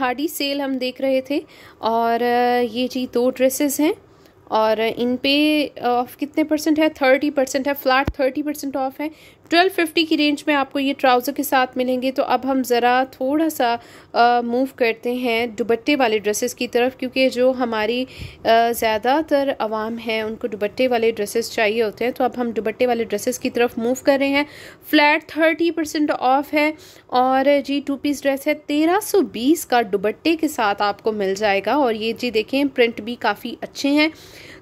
खाड़ी सेल हम देख रहे थे और ये जी दो ड्रेसेस हैं और इन पे ऑफ कितने परसेंट है थर्टी परसेंट है फ्लैट थर्टी परसेंट ऑफ है ट्वेल्व फिफ्टी की रेंज में आपको ये ट्राउज़र के साथ मिलेंगे तो अब हम ज़रा थोड़ा सा मूव करते हैं दुबट्टे वाले ड्रेसेस की तरफ क्योंकि जो हमारी ज़्यादातर आवाम है उनको दुबट्टे वाले ड्रेसेस चाहिए होते हैं तो अब हम दुबट्टे वाले ड्रेसेस की तरफ मूव कर रहे हैं फ्लैट थर्टी परसेंट ऑफ है और जी टू पीस ड्रेस है तेरह सौ बीस का दुबट्टे के साथ आपको मिल जाएगा और ये जी देखें प्रिंट भी काफ़ी अच्छे हैं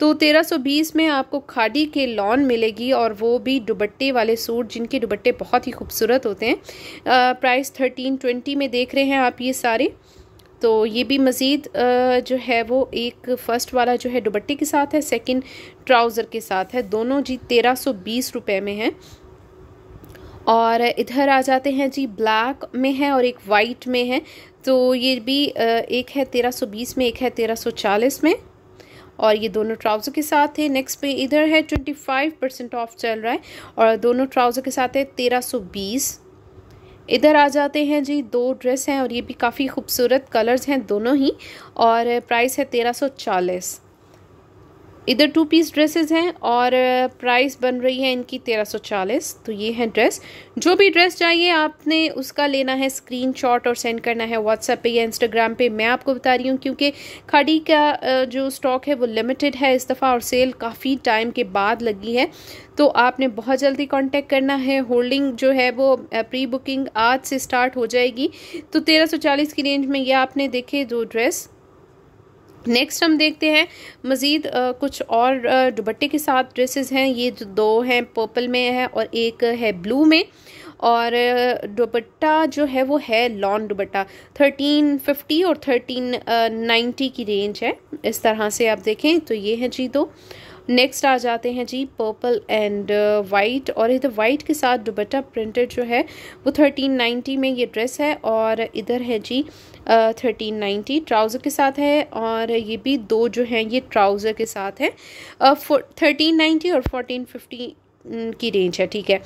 तो 1320 में आपको खादी के लॉन मिलेगी और वो भी दुबट्टे वाले सूट जिनके दुबट्टे बहुत ही खूबसूरत होते हैं प्राइस 1320 में देख रहे हैं आप ये सारे तो ये भी मज़ीद जो है वो एक फ़र्स्ट वाला जो है दुबट्टे के साथ है सेकंड ट्राउज़र के साथ है दोनों जी तेरह सौ बीस रुपये में हैं और इधर आ जाते हैं जी ब्लैक में है और एक वाइट में है तो ये भी एक है तेरह सौ बीस में एक है तेरह सौ चालीस में और ये दोनों ट्राउज़र के साथ है नेक्स्ट पे इधर है ट्वेंटी फाइव परसेंट ऑफ चल रहा है और दोनों ट्राउज़र के साथ है तेरह सौ बीस इधर आ जाते हैं जी दो ड्रेस हैं और ये भी काफ़ी खूबसूरत कलर्स हैं दोनों ही और प्राइस है तेरह सौ चालीस इधर टू पीस ड्रेसेस हैं और प्राइस uh, बन रही है इनकी 1340 तो ये है ड्रेस जो भी ड्रेस चाहिए आपने उसका लेना है स्क्रीनशॉट और सेंड करना है व्हाट्सएप पे या इंस्टाग्राम पे मैं आपको बता रही हूँ क्योंकि खाड़ी का uh, जो स्टॉक है वो लिमिटेड है इस दफ़ा और सेल काफ़ी टाइम के बाद लगी है तो आपने बहुत जल्दी कॉन्टेक्ट करना है होल्डिंग जो है वो प्री uh, बुकिंग आज से स्टार्ट हो जाएगी तो तेरह की रेंज में ये आपने देखे दो ड्रेस नेक्स्ट हम देखते हैं मज़ीद कुछ और दुबट्टे के साथ ड्रेसेस हैं ये जो दो हैं पर्पल में है और एक है ब्लू में और दुबट्टा जो है वो है लॉन्ग दुबट्टा थर्टीन फिफ्टी और थर्टीन नाइन्टी की रेंज है इस तरह से आप देखें तो ये हैं जी दो नेक्स्ट आ जाते हैं जी पर्पल एंड वाइट और इधर वाइट के साथ दुबट्टा प्रिंटेड जो है वो थर्टीन नाइन्टी में ये ड्रेस है और इधर है जी थर्टीन नाइन्टी ट्राउज़र के साथ है और ये भी दो जो हैं ये ट्राउज़र के साथ है थर्टीन नाइन्टी और फोर्टीन फिफ्टी mm, की रेंज है ठीक है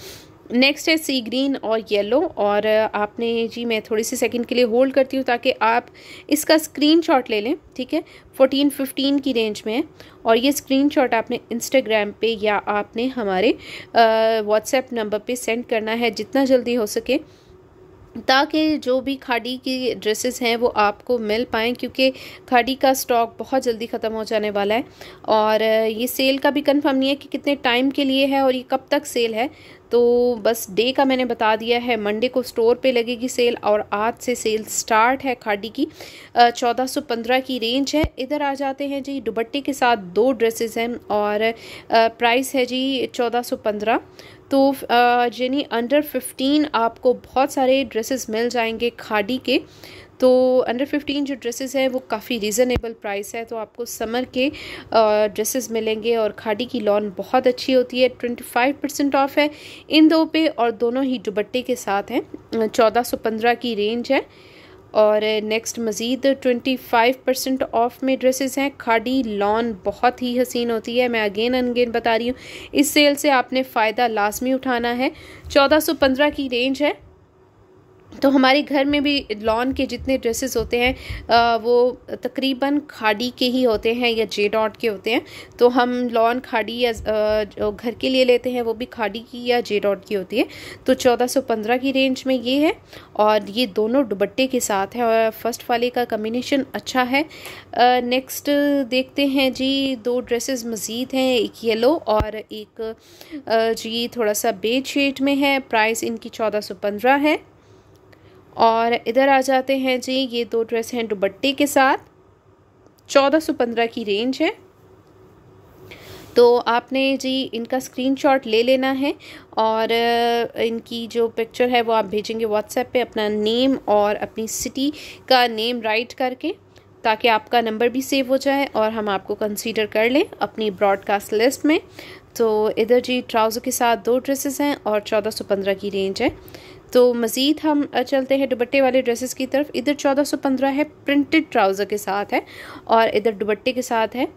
नेक्स्ट है सी ग्रीन और येलो और uh, आपने जी मैं थोड़ी सी सेकंड के लिए होल्ड करती हूँ ताकि आप इसका स्क्रीनशॉट ले लें ठीक है फोर्टीन फिफ्टीन की रेंज में है और ये स्क्रीनशॉट आपने इंस्टाग्राम पे या आपने हमारे व्हाट्सएप uh, नंबर पे सेंड करना है जितना जल्दी हो सके ताकि जो भी खाड़ी की ड्रेसेस हैं वो आपको मिल पाएँ क्योंकि खाड़ी का स्टॉक बहुत जल्दी ख़त्म हो जाने वाला है और uh, ये सेल का भी कंफर्म नहीं है कि कितने टाइम के लिए है और ये कब तक सेल है तो बस डे का मैंने बता दिया है मंडे को स्टोर पे लगेगी सेल और आज से सेल स्टार्ट है खाडी की चौदह सौ पंद्रह की रेंज है इधर आ जाते हैं जी दुबट्टे के साथ दो ड्रेसेस हैं और प्राइस है जी चौदह सौ पंद्रह तो यानी अंडर फिफ्टीन आपको बहुत सारे ड्रेसेस मिल जाएंगे खाडी के तो अंडर फिफ्टीन जो ड्रेसेस हैं वो काफ़ी रीज़नेबल प्राइस है तो आपको समर के ड्रेसेस मिलेंगे और खाड़ी की लॉन बहुत अच्छी होती है ट्वेंटी फाइव परसेंट ऑफ है इन दो पे और दोनों ही दुबट्टे के साथ हैं चौदह सौ पंद्रह की रेंज है और नेक्स्ट मज़ीद ट्वेंटी फाइव परसेंट ऑफ में ड्रेसेस हैं खाड़ी लॉन बहुत ही हसीन होती है मैं अगेन अनगेन बता रही हूँ इस सेल से आपने फ़ायदा लाजमी उठाना है चौदह सौ पंद्रह की रेंज है तो हमारे घर में भी लॉन के जितने ड्रेसेस होते हैं वो तकरीबन खाड़ी के ही होते हैं या जे डॉट के होते हैं तो हम लॉन खाड़ी या जो घर के लिए लेते हैं वो भी खाड़ी की या जे डॉट की होती है तो 1415 की रेंज में ये है और ये दोनों दुबट्टे के साथ है और फर्स्ट वाले का कम्बिनेशन अच्छा है नेक्स्ट देखते हैं जी दो ड्रेसेस मज़ीद हैं एक येलो और एक जी थोड़ा सा बेज शेड में है प्राइस इनकी चौदह है और इधर आ जाते हैं जी ये दो ड्रेस हैं दुबट्टे के साथ चौदह सौ पंद्रह की रेंज है तो आपने जी इनका स्क्रीनशॉट ले लेना है और इनकी जो पिक्चर है वो आप भेजेंगे व्हाट्सएप पे अपना नेम और अपनी सिटी का नेम राइट करके ताकि आपका नंबर भी सेव हो जाए और हम आपको कंसीडर कर लें अपनी ब्रॉडकास्ट लिस्ट में तो इधर जी ट्राउज़र के साथ दो ड्रेसेस हैं और चौदह सौ पंद्रह की रेंज है तो मज़ीद हम चलते हैं दुबट्टे वाले ड्रेसेस की तरफ इधर 1415 है प्रिंटेड ट्राउज़र के साथ है और इधर दुबट्टे के साथ है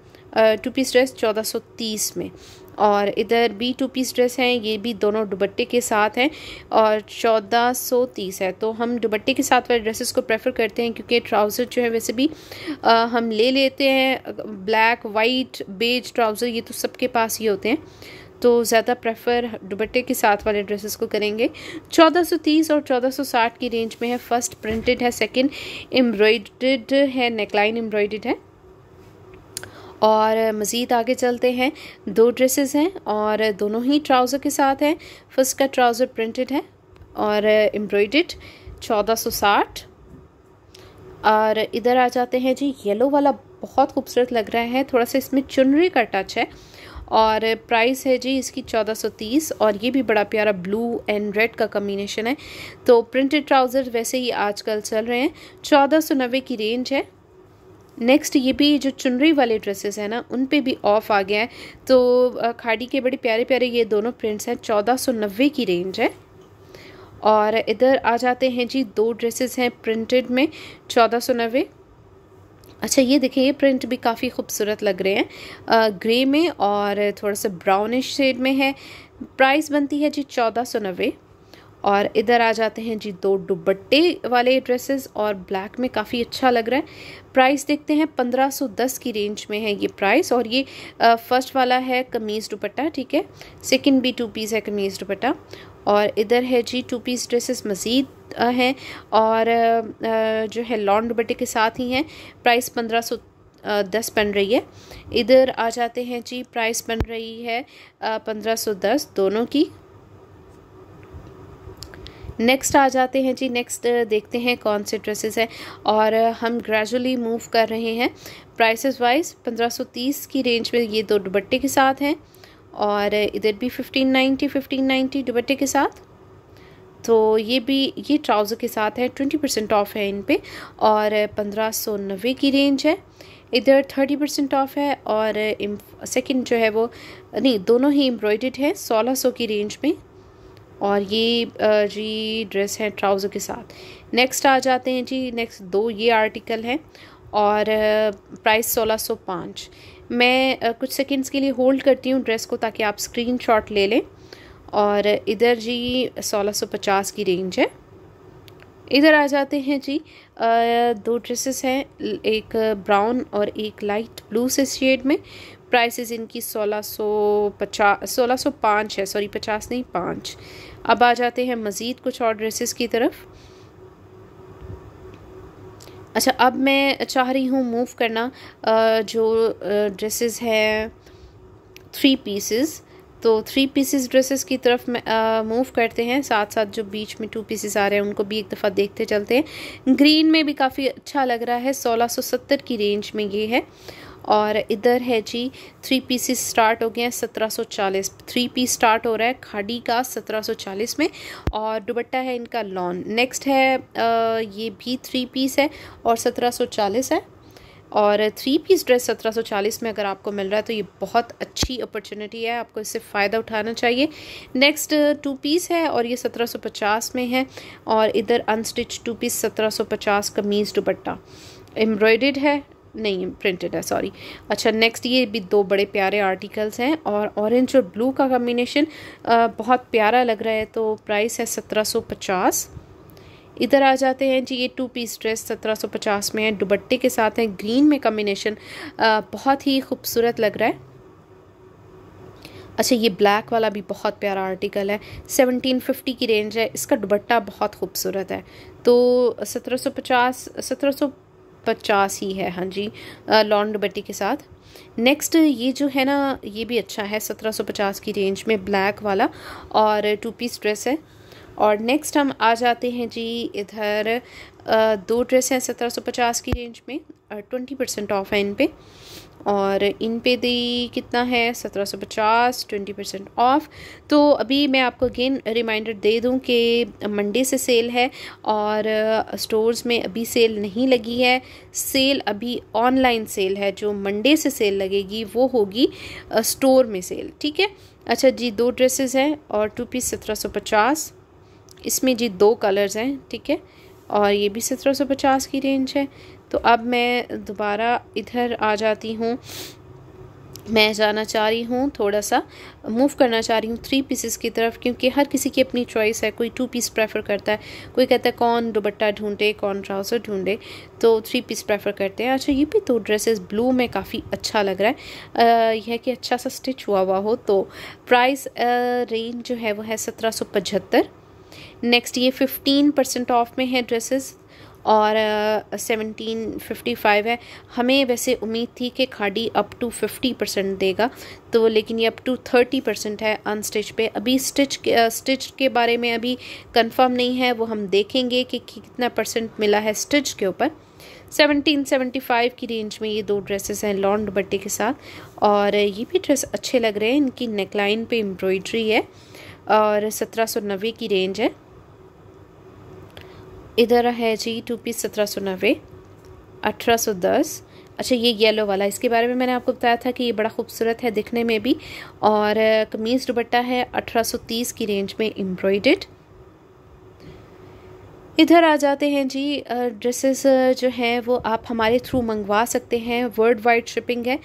टू पीस ड्रेस 1430 में और इधर भी टू पीस ड्रेस हैं ये भी दोनों दुबट्टे के साथ हैं और चौदह सौ तीस है तो हम दुबट्टे के साथ वाले ड्रेसेस को प्रेफर करते हैं क्योंकि ट्राउज़र जो है वैसे भी आ, हम ले लेते हैं ब्लैक वाइट बेज ट्राउज़र ये तो सबके पास ही होते हैं तो ज़्यादा प्रेफर दुपट्टे के साथ वाले ड्रेसेस को करेंगे 1430 और 1460 की रेंज में है फर्स्ट प्रिंटेड है सेकंड एम्ब्रॉयड है नेकलाइन एम्ब्रॉयड है और मज़ीद आगे चलते हैं दो ड्रेसेस हैं और दोनों ही ट्राउज़र के साथ हैं फर्स्ट का ट्राउज़र प्रिंटेड है और एम्ब्रॉयड 1460 और इधर आ जाते हैं जी येलो वाला बहुत खूबसूरत लग रहा है थोड़ा सा इसमें चुनरी का टच है और प्राइस है जी इसकी 1430 और ये भी बड़ा प्यारा ब्लू एंड रेड का कम्बिनेशन है तो प्रिंटेड ट्राउज़र वैसे ही आजकल चल रहे हैं चौदह की रेंज है नेक्स्ट ये भी जो चुनरी वाले ड्रेसेस हैं ना उन पे भी ऑफ आ गया है तो खाड़ी के बड़े प्यारे प्यारे ये दोनों प्रिंट्स हैं चौदह सौ नब्बे की रेंज है और इधर आ जाते हैं जी दो ड्रेसेस हैं प्रिंटेड में चौदह सौ नब्बे अच्छा ये देखिए ये प्रिंट भी काफ़ी खूबसूरत लग रहे हैं ग्रे में और थोड़ा सा ब्राउनिश शेड में है प्राइस बनती है जी चौदह सौ नब्बे और इधर आ जाते हैं जी दो दुबट्टे वाले ड्रेसेस और ब्लैक में काफ़ी अच्छा लग रहा है प्राइस देखते हैं 1510 की रेंज में है ये प्राइस और ये फर्स्ट वाला है कमीज़ दुपट्टा ठीक है सेकंड भी टू पीस है कमीज़ दुपट्टा और इधर है जी टू पीस ड्रेसेस मज़ीद हैं और जो है लॉन्ड दुपट्टे के साथ ही हैं प्राइस पंद्रह सौ दस बन रही है इधर आ जाते हैं जी प्राइस बन रही है पंद्रह सौ दस दोनों की नेक्स्ट आ जाते हैं जी नेक्स्ट देखते हैं कौन से ड्रेसेस हैं और हम ग्रेजुअली मूव कर रहे हैं प्राइसेस वाइज पंद्रह सौ तीस की रेंज में ये दो दुबट्टे के साथ हैं और इधर भी फिफ्टीन नाइन्टी फिफ्टीन नाइन्टी दुपट्टे के साथ तो ये भी ये ट्राउज़र के साथ है ट्वेंटी परसेंट ऑफ है इन पे और पंद्रह सौ नब्बे की रेंज है इधर थर्टी परसेंट ऑफ है और सेकंड जो है वो नहीं दोनों ही एम्ब्रॉयडेड है सोलह सौ की रेंज में और ये जी ड्रेस है ट्राउज़र के साथ नेक्स्ट आ जाते हैं जी नेक्स्ट दो ये आर्टिकल हैं और प्राइस सोलह सौ पाँच मैं कुछ सेकंड्स के लिए होल्ड करती हूँ ड्रेस को ताकि आप स्क्रीनशॉट ले लें और इधर जी 1650 की रेंज है इधर आ जाते हैं जी दो ड्रेसेस हैं एक ब्राउन और एक लाइट ब्लू से शेड में प्राइसेस इनकी 1650 1605 है सॉरी 50 नहीं पाँच अब आ जाते हैं मज़ीद कुछ और ड्रेसेस की तरफ अच्छा अब मैं चाह रही हूँ मूव करना जो ड्रेसेस हैं थ्री पीसेस तो थ्री पीसेस ड्रेसेस की तरफ मूव करते हैं साथ साथ जो बीच में टू पीसेस आ रहे हैं उनको भी एक दफ़ा देखते चलते हैं ग्रीन में भी काफ़ी अच्छा लग रहा है सोलह सौ सत्तर की रेंज में ये है और इधर है जी थ्री पीसेस स्टार्ट हो गए हैं सत्रह सौ चालीस थ्री पीस स्टार्ट हो रहा है खाड़ी का सत्रह सौ चालीस में और दुबट्टा है इनका लॉन नेक्स्ट है आ, ये भी थ्री पीस है और सत्रह सौ चालीस है और थ्री पीस ड्रेस सत्रह सौ चालीस में अगर आपको मिल रहा है तो ये बहुत अच्छी अपॉर्चुनिटी है आपको इससे फ़ायदा उठाना चाहिए नेक्स्ट टू पीस है और ये सत्रह सौ पचास में है और इधर अनस्टिच टू पीस सत्रह सौ पचास कमीज़ दुपट्टा एम्ब्रॉयड है नहीं प्रिंटेड है सॉरी अच्छा नेक्स्ट ये भी दो बड़े प्यारे आर्टिकल्स हैं और ऑरेंज और ब्लू का कम्बिनेशन बहुत प्यारा लग रहा है तो प्राइस है सत्रह सौ पचास इधर आ जाते हैं जी ये टू पीस ड्रेस सत्रह सौ पचास में है दुबट्टे के साथ हैं ग्रीन में कम्बिनेशन बहुत ही खूबसूरत लग रहा है अच्छा ये ब्लैक वाला भी बहुत प्यारा आर्टिकल है सेवनटीन फिफ्टी की रेंज है इसका दुबट्टा बहुत खूबसूरत है तो सत्रह सौ पचास सत्रह सौ पचास ही है हाँ जी लॉन्ड बट्टी के साथ नेक्स्ट ये जो है ना ये भी अच्छा है सत्रह सौ पचास की रेंज में ब्लैक वाला और टू पीस ड्रेस है और नेक्स्ट हम आ जाते हैं जी इधर दो ड्रेस हैं सत्रह सौ पचास की रेंज में ट्वेंटी परसेंट ऑफ है इन पर और इन पे दी कितना है सत्रह सौ पचास ट्वेंटी परसेंट ऑफ तो अभी मैं आपको अगेन रिमाइंडर दे दूं कि मंडे से सेल है और स्टोर्स में अभी सेल नहीं लगी है सेल अभी ऑनलाइन सेल है जो मंडे से सेल लगेगी वो होगी स्टोर में सेल ठीक है अच्छा जी दो ड्रेसेस हैं और टू पीस सत्रह सौ पचास इसमें जी दो कलर्स हैं ठीक है और ये भी सत्रह सौ पचास की रेंज है तो अब मैं दोबारा इधर आ जाती हूँ मैं जाना चाह रही हूँ थोड़ा सा मूव करना चाह रही हूँ थ्री पीसेस की तरफ क्योंकि हर किसी की अपनी चॉइस है कोई टू पीस प्रेफर करता है कोई कहता है कौन दुबट्टा ढूंढे कौन ट्राउज़र ढूंढे तो थ्री पीस प्रेफर करते हैं अच्छा ये भी तो ड्रेसेस ब्लू में काफ़ी अच्छा लग रहा है यह कि अच्छा सा स्टिच हुआ हुआ हो तो प्राइस रेंज जो है वो है सत्रह नेक्स्ट ये फिफ्टीन परसेंट ऑफ में है ड्रेसेस और सेवनटीन फिफ्टी फाइव है हमें वैसे उम्मीद थी कि खाड़ी अप टू फिफ्टी परसेंट देगा तो लेकिन ये अप टू थर्टी परसेंट है अनस्टिच पे अभी स्टिच स्टिच के बारे में अभी कंफर्म नहीं है वो हम देखेंगे कि कितना परसेंट मिला है स्टिच के ऊपर 1775 की रेंज में ये दो ड्रेसेस हैं लॉन्ग दुपट्टे के साथ और ये भी ड्रेस अच्छे लग रहे हैं इनकी नेकलाइन पे एम्ब्रॉयड्री है और सत्रह सौ नब्बे की रेंज है इधर है जी टू पीस सत्रह सौ नब्बे अठारह सौ दस अच्छा ये येलो वाला इसके बारे में मैंने आपको बताया था कि ये बड़ा खूबसूरत है दिखने में भी और कमीज़ दुपट्टा है अठारह सौ तीस की रेंज में एम्ब्रॉयड इधर आ जाते हैं जी ड्रेसेस जो हैं वो आप हमारे थ्रू मंगवा सकते हैं वर्ल्ड वाइड शिपिंग है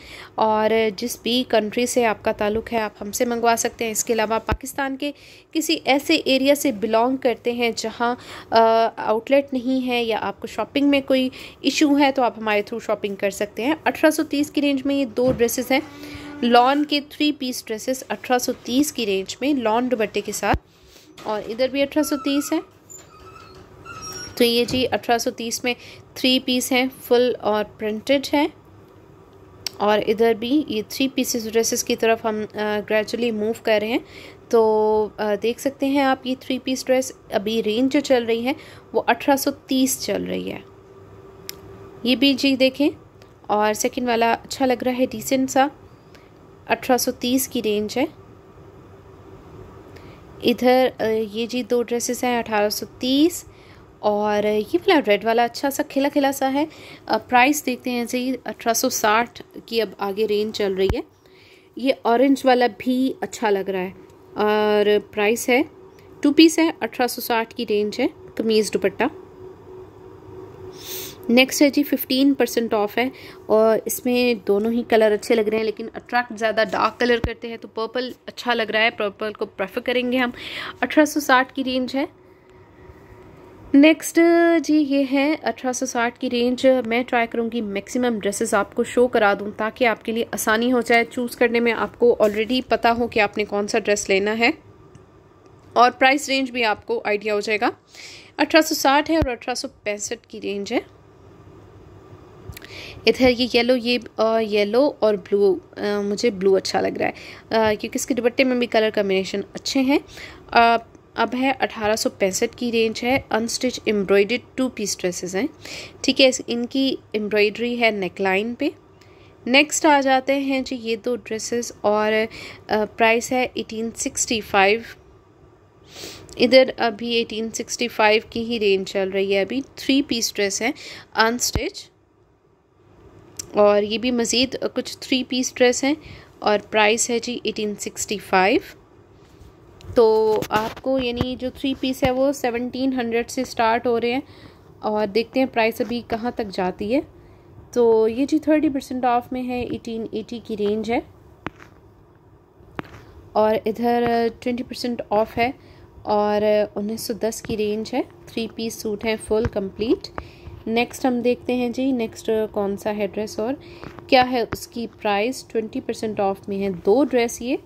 और जिस भी कंट्री से आपका ताल्लुक है आप हमसे मंगवा सकते हैं इसके अलावा पाकिस्तान के किसी ऐसे एरिया से बिलोंग करते हैं जहाँ आउटलेट नहीं है या आपको शॉपिंग में कोई इशू है तो आप हमारे थ्रू शॉपिंग कर सकते हैं अठारह की रेंज में ये दो ड्रेसेस हैं लॉन के थ्री पीस ड्रेसेस अठारह की रेंज में लॉन दुबट्टे के साथ और इधर भी अठारह है तो ये जी 1830 में थ्री पीस हैं फुल और प्रिंटेड है और इधर भी ये थ्री पीसेस ड्रेसेस की तरफ हम ग्रेजुअली मूव कर रहे हैं तो आ, देख सकते हैं आप ये थ्री पीस ड्रेस अभी रेंज जो चल रही है वो 1830 चल रही है ये भी जी देखें और सेकंड वाला अच्छा लग रहा है डिसेंट सा 1830 की रेंज है इधर ये जी दो ड्रेसेस हैं 1830 और ये वाला रेड वाला अच्छा सा खिला खिला सा है प्राइस देखते हैं जी ही अठारह की अब आगे रेंज चल रही है ये ऑरेंज वाला भी अच्छा लग रहा है और प्राइस है टू पीस है 1860 की रेंज है कमीज़ दुपट्टा नेक्स्ट है जी 15 परसेंट ऑफ है और इसमें दोनों ही कलर अच्छे लग रहे हैं लेकिन अट्रैक्ट ज़्यादा डार्क कलर करते हैं तो पर्पल अच्छा लग रहा है पर्पल को प्रेफर करेंगे हम साठ की रेंज है नेक्स्ट जी ये है 1860 की रेंज मैं ट्राई करूँगी मैक्सिमम ड्रेसेस आपको शो करा दूँ ताकि आपके लिए आसानी हो जाए चूज़ करने में आपको ऑलरेडी पता हो कि आपने कौन सा ड्रेस लेना है और प्राइस रेंज भी आपको आइडिया हो जाएगा 1860 है और अठारह की रेंज है इधर ये येलो ये येलो और ब्लू आ, मुझे ब्लू अच्छा लग रहा है आ, क्योंकि इसके दुपट्टे में भी कलर कम्बिनेशन अच्छे हैं अब है अठारह की रेंज है अनस्टिच एम्ब्रॉयड टू पीस ड्रेसेस हैं ठीक है इनकी एम्ब्रॉयडरी है नेकलाइन पे नेक्स्ट आ जाते हैं जी ये दो ड्रेसेस और प्राइस है एटीन सिक्सटी फाइव इधर अभी एटीन सिक्सटी फाइव की ही रेंज चल रही है अभी थ्री पीस ड्रेस है अनस्टिच और ये भी मज़ीद कुछ थ्री पीस ड्रेस हैं और प्राइस है जी एटीन सिक्सटी फाइव तो आपको यानी जो थ्री पीस है वो सेवनटीन हंड्रेड से स्टार्ट हो रहे हैं और देखते हैं प्राइस अभी कहाँ तक जाती है तो ये जी थर्टी परसेंट ऑफ में है एटीन एटी की रेंज है और इधर ट्वेंटी परसेंट ऑफ है और उन्नीस सौ दस की रेंज है थ्री पीस सूट है फुल कंप्लीट नेक्स्ट हम देखते हैं जी नेक्स्ट कौन सा है ड्रेस और क्या है उसकी प्राइस ट्वेंटी परसेंट ऑफ में है दो ड्रेस ये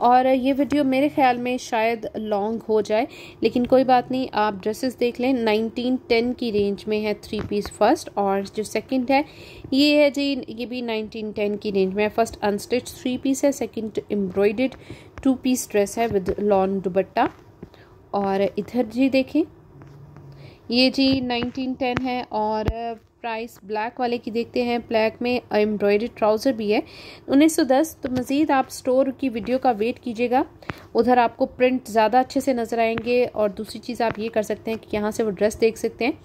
और ये वीडियो मेरे ख्याल में शायद लॉन्ग हो जाए लेकिन कोई बात नहीं आप ड्रेसेस देख लें 1910 की रेंज में है थ्री पीस फर्स्ट और जो सेकंड है ये है जी ये भी 1910 की रेंज में है फर्स्ट अनस्टिच थ्री पीस है second embroidered two piece dress है विद लॉन्ग दुबट्टा और इधर जी देखें ये जी 1910 है और प्राइस ब्लैक वाले की देखते हैं ब्लैक में एम्ब्रॉयडरी ट्राउज़र भी है उन्नीस सौ दस तो मज़ीद आप स्टोर की वीडियो का वेट कीजिएगा उधर आपको प्रिंट ज़्यादा अच्छे से नज़र आएंगे और दूसरी चीज़ आप ये कर सकते हैं कि यहाँ से वो ड्रेस देख सकते हैं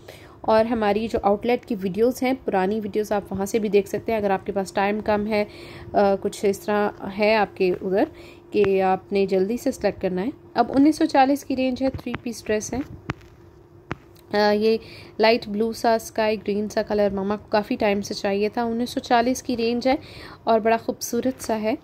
और हमारी जो आउटलेट की वीडियोस हैं पुरानी वीडियोस आप वहाँ से भी देख सकते हैं अगर आपके पास टाइम कम है आ, कुछ इस तरह है आपके उधर कि आपने जल्दी से सेलेक्ट करना है अब 1940 की रेंज है थ्री पीस ड्रेस है हाँ, ये लाइट ब्लू सा स्काई ग्रीन सा कलर मामा को काफ़ी टाइम से चाहिए था 1940 की रेंज है और बड़ा खूबसूरत सा है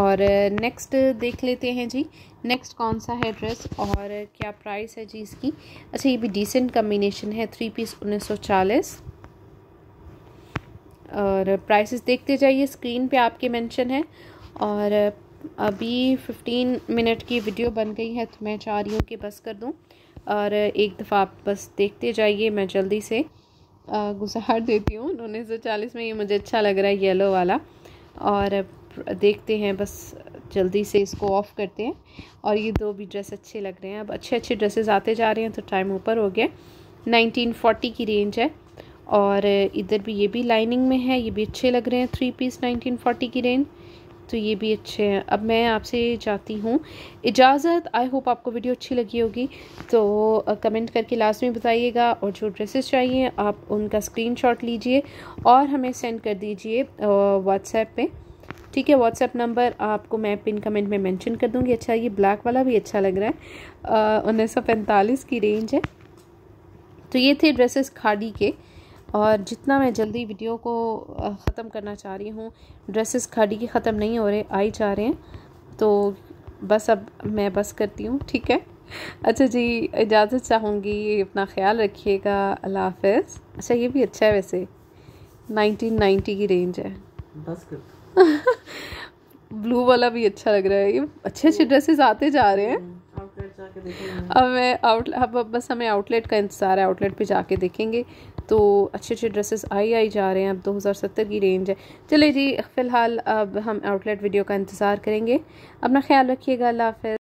और नेक्स्ट देख लेते हैं जी नेक्स्ट कौन सा है ड्रेस और क्या प्राइस है जी इसकी अच्छा ये भी डिसेंट कम्बिनेशन है थ्री पीस 1940 और प्राइसेस देखते जाइए स्क्रीन पे आपके मेंशन है और अभी 15 मिनट की वीडियो बन गई है तो मैं चाह रही हूँ कि बस कर दूँ और एक दफ़ा आप बस देखते जाइए मैं जल्दी से गुजार देती हूँ उन्नीस सौ चालीस में ये मुझे अच्छा लग रहा है येलो वाला और देखते हैं बस जल्दी से इसको ऑफ़ करते हैं और ये दो भी ड्रेस अच्छे लग रहे हैं अब अच्छे अच्छे ड्रेसेस आते जा रहे हैं तो टाइम ऊपर हो गया 1940 की रेंज है और इधर भी ये भी लाइनिंग में है ये भी अच्छे लग रहे हैं थ्री पीस 1940 की रेंज तो ये भी अच्छे हैं अब मैं आपसे चाहती हूँ इजाज़त आई होप आपको वीडियो अच्छी लगी होगी तो कमेंट करके लास्ट में बताइएगा और जो ड्रेसेस चाहिए आप उनका स्क्रीन लीजिए और हमें सेंड कर दीजिए व्हाट्सएप पर ठीक है व्हाट्सएप नंबर आपको मैं पिन कमेंट में मेंशन कर दूंगी अच्छा ये ब्लैक वाला भी अच्छा लग रहा है उन्नीस की रेंज है तो ये थे ड्रेसेस खाडी के और जितना मैं जल्दी वीडियो को ख़त्म करना चाह रही हूँ ड्रेसेस खड़ी के ख़त्म नहीं हो रहे आई जा रहे हैं तो बस अब मैं बस करती हूँ ठीक है अच्छा जी इजाज़त चाहूँगी अपना ख्याल रखिएगा अल्लाह हाफ अच्छा ये भी अच्छा है वैसे 1990 की रेंज है बस कर ब्लू वाला भी अच्छा लग रहा है ये अच्छे अच्छे ड्रेसेस आते जा रहे हैं हम्म, अब मैं आउट अब बस हमें आउटलेट का इंतज़ार है आउटलेट पे जाके देखेंगे तो अच्छे अच्छे ड्रेसेस आई आई जा रहे हैं अब 2070 की रेंज है चलिए जी फ़िलहाल अब हम आउटलेट वीडियो का इंतज़ार करेंगे अपना ख्याल रखिएगा अल्लाह हाफ